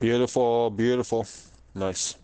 Beautiful, beautiful. Nice.